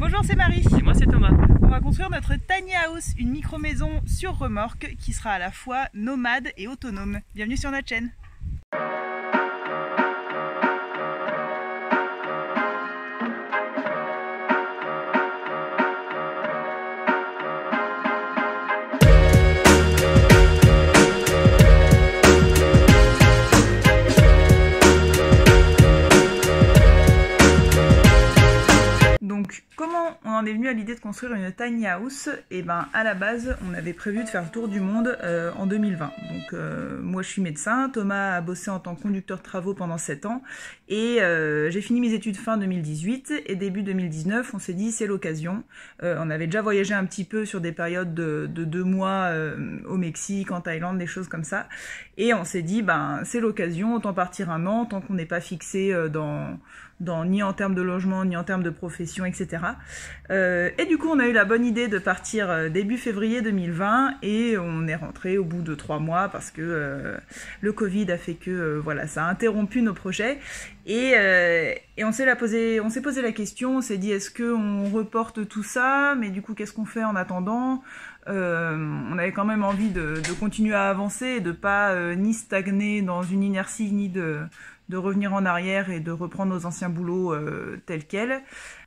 Bonjour, c'est Marie. Et moi, c'est Thomas. On va construire notre tiny house, une micro-maison sur remorque qui sera à la fois nomade et autonome. Bienvenue sur notre chaîne. à l'idée de construire une tiny house, et eh ben à la base, on avait prévu de faire le tour du monde euh, en 2020. Donc euh, moi, je suis médecin, Thomas a bossé en tant que conducteur de travaux pendant 7 ans, et euh, j'ai fini mes études fin 2018 et début 2019, on s'est dit c'est l'occasion. on avait déjà voyagé un petit peu sur des périodes de, de deux mois au Mexique, en Thaïlande, des choses comme ça, et on s'est dit ben c'est l'occasion, autant partir un an tant qu'on n'est pas fixé dans ni en termes de logement, ni en termes de profession, etc. Euh, et du coup, on a eu la bonne idée de partir euh, début février 2020 et on est rentré au bout de trois mois parce que euh, le Covid a fait que euh, voilà, ça a interrompu nos projets. Et, et on s'est posé, on s'est posé la question, on s'est dit est-ce qu'on reporte tout ça, mais du coup qu'est-ce qu'on fait en attendant on avait quand même envie de, continuer à avancer et de pas ni stagner dans une inertie ni de, de revenir en arrière et de reprendre nos anciens boulots euh, tels quels.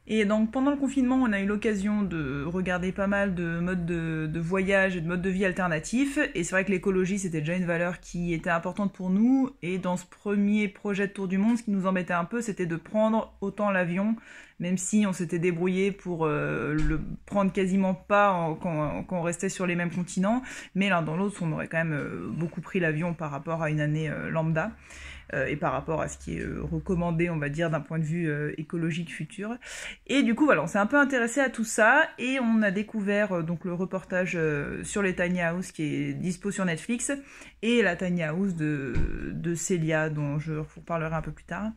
Et donc pendant le confinement, on a eu l'occasion de regarder pas mal de modes de, de, voyage et de modes de vie alternatifs. Et c'est vrai que l'écologie, c'était déjà une valeur qui était importante pour nous. Et dans ce premier projet de Tour du Monde, ce qui nous embêtait un peu, c'était de prendre autant l'avion même si on s'était débrouillé pour euh, le prendre quasiment pas quand, on restait sur les mêmes continents, mais l'un dans l'autre, on aurait quand même euh, beaucoup pris l'avion par rapport à une année euh, lambda et par rapport à ce qui est recommandé, on va dire, d'un point de vue écologique futur. Et du coup, on s'est un peu intéressé à tout ça et on a découvert donc le reportage sur les tiny house qui est dispo sur Netflix et la tiny house de, de Célia dont je vous parlerai un peu plus tard.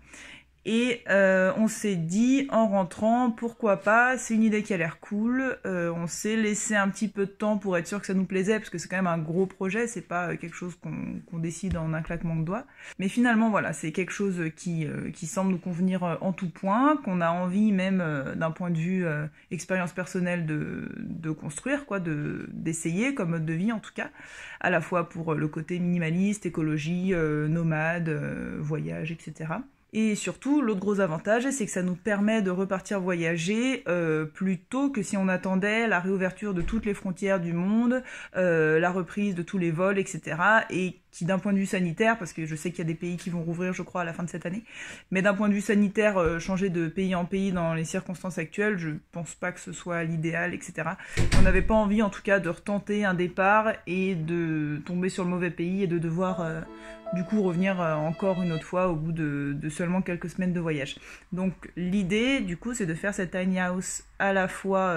Et euh, on s'est dit en rentrant, pourquoi pas, c'est une idée qui a l'air cool. Euh, on s'est laissé un petit peu de temps pour être sûr que ça nous plaisait, parce que c'est quand même un gros projet, c'est pas euh, quelque chose qu'on décide en un claquement de doigts. Mais finalement, voilà, c'est quelque chose qui, qui semble nous convenir en tout point, qu'on a envie même d'un point de vue expérience personnelle de, de construire, quoi, d'essayer comme mode de vie en tout cas, à la fois pour le côté minimaliste, écologie, nomade, voyage, etc. Et surtout, l'autre gros avantage, c'est que ça nous permet de repartir voyager euh, plus que si on attendait la réouverture de toutes les frontières du monde, euh, la reprise de tous les vols, etc. Et qui d'un point de vue sanitaire, parce que je sais qu'il y a des pays qui vont rouvrir, je crois, à la fin de cette année, mais d'un point de vue sanitaire, euh, changer de pays en pays dans les circonstances actuelles, je pense pas que ce soit l'idéal, etc. On n'avait pas envie, en tout cas, de retenter un départ et de tomber sur le mauvais pays et de devoir, euh, du coup, revenir euh, encore une autre fois au bout de, seulement quelques semaines de voyage. Donc, l'idée, du coup, c'est de faire cette tiny house à la fois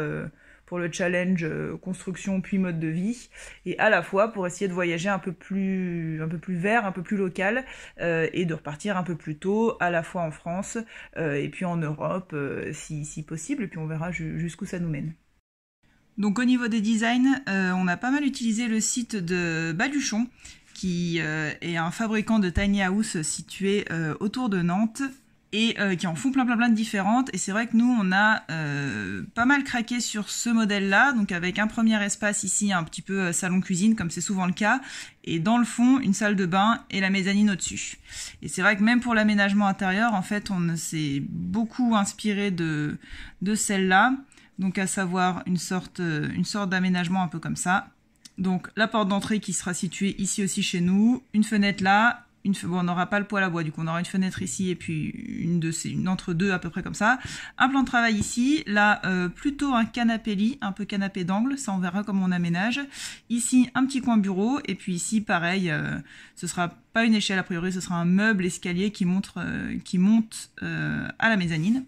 pour le challenge euh, construction puis mode de vie, et à la fois pour essayer de voyager un peu plus, un peu plus vert, un peu plus local, euh, et de repartir un peu plus tôt, à la fois en France euh, et puis en Europe si, possible, et puis on verra jusqu'où ça nous mène. Donc au niveau des designs, on a pas mal utilisé le site de Baluchon, qui est un fabricant de tiny house situé autour de Nantes, et euh, qui en font plein plein plein de différentes. Et c'est vrai que nous, on a euh, pas mal craqué sur ce modèle-là, donc avec un premier espace ici, un petit peu euh, salon-cuisine, comme c'est souvent le cas, et dans le fond, une salle de bain et la mezzanine au-dessus. Et c'est vrai que même pour l'aménagement intérieur, en fait, on s'est beaucoup inspiré de, de celle-là, donc à savoir une sorte, une sorte d'aménagement un peu comme ça. Donc la porte d'entrée qui sera située ici aussi chez nous, une fenêtre là, on n'aura pas le poêle à bois, du coup, on aura une fenêtre ici et puis une, de une entre deux à peu près comme ça. Un plan de travail ici, là, euh, plutôt un canapé lit, un peu canapé d'angle, ça on verra comment on aménage. Ici, un petit coin bureau, et puis ici, pareil, ce euh, ce sera pas une échelle a priori, ce sera un meuble escalier qui, euh, qui monte à la mezzanine.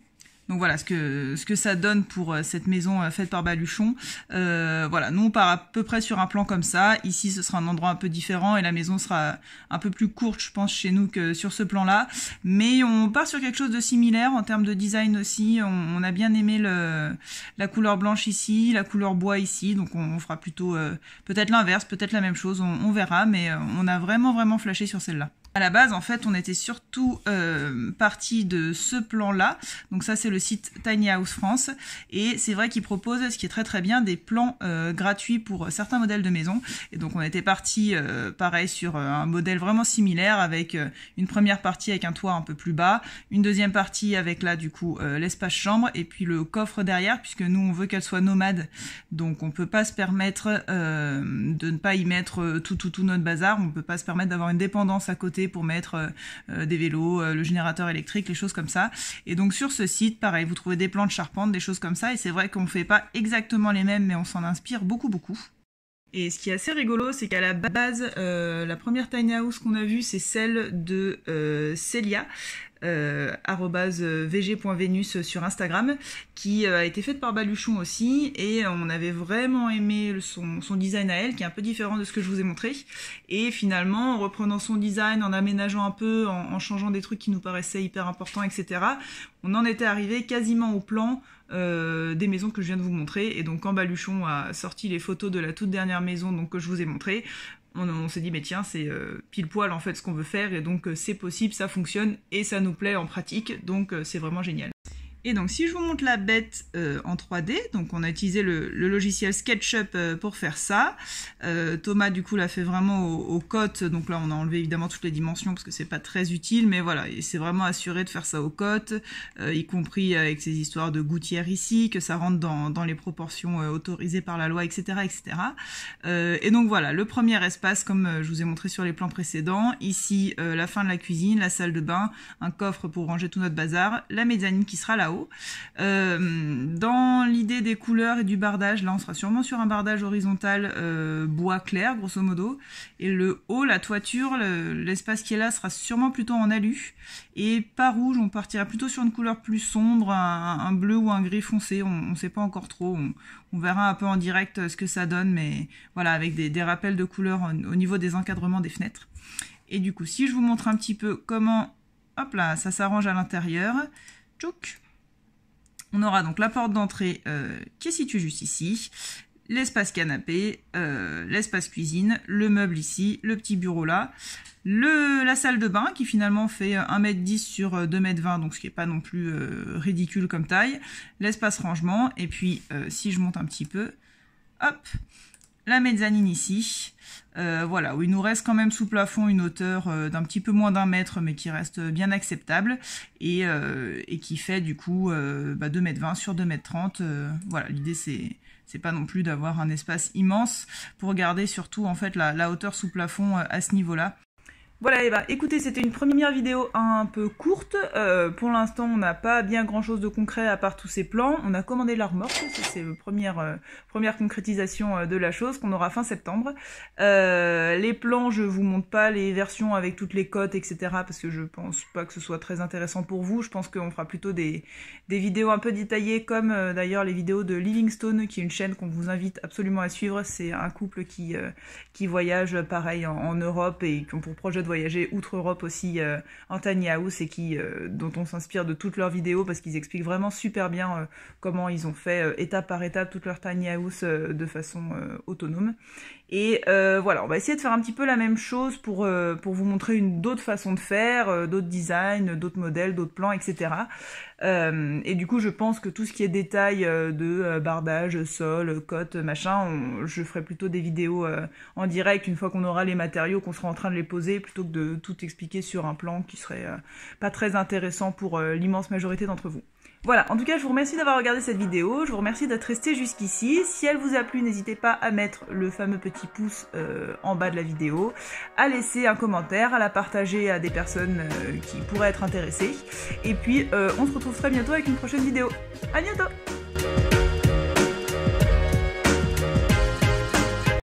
Donc voilà ce que, ce que ça donne pour euh, cette maison euh, faite par Baluchon. Euh, voilà, nous on part à peu près sur un plan comme ça. Ici ce sera un endroit un peu différent et la maison sera un peu plus courte je pense chez nous que sur ce plan-là. Mais on part sur quelque chose de similaire en termes de design aussi. On, a bien aimé le, la couleur blanche ici, la couleur bois ici. Donc on, fera plutôt peut-être l'inverse, peut-être la même chose, on verra. Mais on a vraiment vraiment flashé sur celle-là. À la base, en fait, on était surtout euh, parti de ce plan-là. Donc ça, c'est le site Tiny House France. Et c'est vrai qu'il propose, ce qui est très très bien, des plans euh, gratuits pour certains modèles de maison. Et donc on était parti, euh, pareil, sur euh, un modèle vraiment similaire, avec une première partie avec un toit un peu plus bas, une deuxième partie avec là, du coup, l'espace chambre, et puis le coffre derrière, puisque nous, on veut qu'elle soit nomade. Donc on peut pas se permettre de ne pas y mettre tout, tout, tout notre bazar. On peut pas se permettre d'avoir une dépendance à côté pour mettre euh, euh, des vélos, euh, le générateur électrique, les choses comme ça. Et donc sur ce site, pareil, vous trouvez des plans de charpente, des choses comme ça. Et c'est vrai qu'on ne fait pas exactement les mêmes, mais on s'en inspire beaucoup, beaucoup. Et ce qui est assez rigolo, c'est qu'à la base, euh, la première tiny house qu'on a vue, c'est celle de euh, Celia, euh, vg.venus sur Instagram, qui a été faite par Baluchon aussi, et on avait vraiment aimé son, design à elle, qui est un peu différent de ce que je vous ai montré. Et finalement, en reprenant son design, en aménageant un peu, en changeant des trucs qui nous paraissaient hyper importants, etc., on en était arrivé quasiment au plan euh, des maisons que je viens de vous montrer. Et donc quand Baluchon a sorti les photos de la toute dernière maison donc, que je vous ai montré, on, s'est dit mais tiens c'est euh, pile poil en fait ce qu'on veut faire et donc euh, c'est possible, ça fonctionne et ça nous plaît en pratique, donc c'est vraiment génial. Et donc si je vous montre la bête euh, en 3D, donc on a utilisé le, logiciel SketchUp euh, pour faire ça. Euh, Thomas du coup l'a fait vraiment aux au côtes, donc là on a enlevé évidemment toutes les dimensions parce que c'est pas très utile, mais voilà, il s'est vraiment assuré de faire ça aux côtes, y compris avec ces histoires de gouttières ici, que ça rentre dans, les proportions autorisées par la loi, etc. etc. et donc voilà, le premier espace comme je vous ai montré sur les plans précédents, ici la fin de la cuisine, la salle de bain, un coffre pour ranger tout notre bazar, la mezzanine qui sera là euh, dans l'idée des couleurs et du bardage, là on sera sûrement sur un bardage horizontal euh, bois clair, grosso modo. Et le haut, la toiture, l'espace qui est là sera sûrement plutôt en alu. Et pas rouge, on partira plutôt sur une couleur plus sombre, un, bleu ou un gris foncé, on ne sait pas encore trop. On, verra un peu en direct euh, ce que ça donne, mais voilà, avec des, rappels de couleurs au niveau des encadrements des fenêtres. Et du coup, si je vous montre un petit peu comment, hop là, ça s'arrange à l'intérieur, tchouk on aura donc la porte d'entrée euh, qui est située juste ici, l'espace canapé, euh, l'espace cuisine, le meuble ici, le petit bureau là, le, la salle de bain qui finalement fait 1m10 euh, sur 2m20, donc ce qui n'est pas non plus ridicule comme taille, l'espace rangement, et puis si je monte un petit peu, hop, la mezzanine ici. Euh, voilà, où il nous reste quand même sous plafond une hauteur euh, d'un petit peu moins d'un mètre, mais qui reste bien acceptable et, euh, qui fait du coup bah, 2 m sur 2 mètres. 30 voilà, l'idée c'est c'est pas non plus d'avoir un espace immense pour garder surtout en fait la hauteur sous plafond à ce niveau-là. Voilà, écoutez, c'était une première vidéo un peu courte. Euh, pour l'instant, on n'a pas bien grand-chose de concret à part tous ces plans. On a commandé la remorque, c'est la première, euh, première concrétisation euh, de la chose qu'on aura fin septembre. les plans, je vous montre pas les versions avec toutes les cotes, etc. Parce que je pense pas que ce soit très intéressant pour vous. Je pense qu'on fera plutôt des, vidéos un peu détaillées, comme d'ailleurs les vidéos de Livingstone, qui est une chaîne qu'on vous invite absolument à suivre. C'est un couple qui, qui voyage pareil en, en Europe et qui ont pour projet de voyager outre Europe aussi en euh, tiny house et qui euh, dont on s'inspire de toutes leurs vidéos parce qu'ils expliquent vraiment super bien euh, comment ils ont fait étape par étape toute leur tiny house de façon autonome. Et voilà, on va essayer de faire un petit peu la même chose pour pour vous montrer une d'autres façons de faire, d'autres designs, d'autres modèles, d'autres plans, etc. Euh, et du coup, je pense que tout ce qui est détail euh, de euh, bardage, sol, côte, machin, je ferai plutôt des vidéos en direct une fois qu'on aura les matériaux, qu'on sera en train de les poser, plutôt que de tout expliquer sur un plan qui serait pas très intéressant pour l'immense majorité d'entre vous. Voilà, en tout cas, je vous remercie d'avoir regardé cette vidéo, je vous remercie d'être resté jusqu'ici. Si elle vous a plu, n'hésitez pas à mettre le fameux petit pouce euh, en bas de la vidéo, à laisser un commentaire, à la partager à des personnes euh, qui pourraient être intéressées. Et puis, euh, on se retrouve très bientôt avec une prochaine vidéo. À bientôt